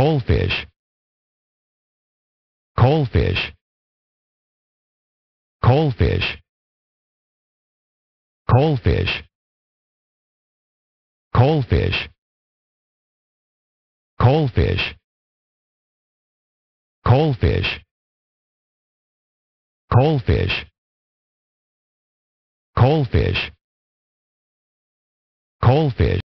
coalfish coalfish coalfish coalfish coalfish coalfish coalfish coalfish coalfish coalfish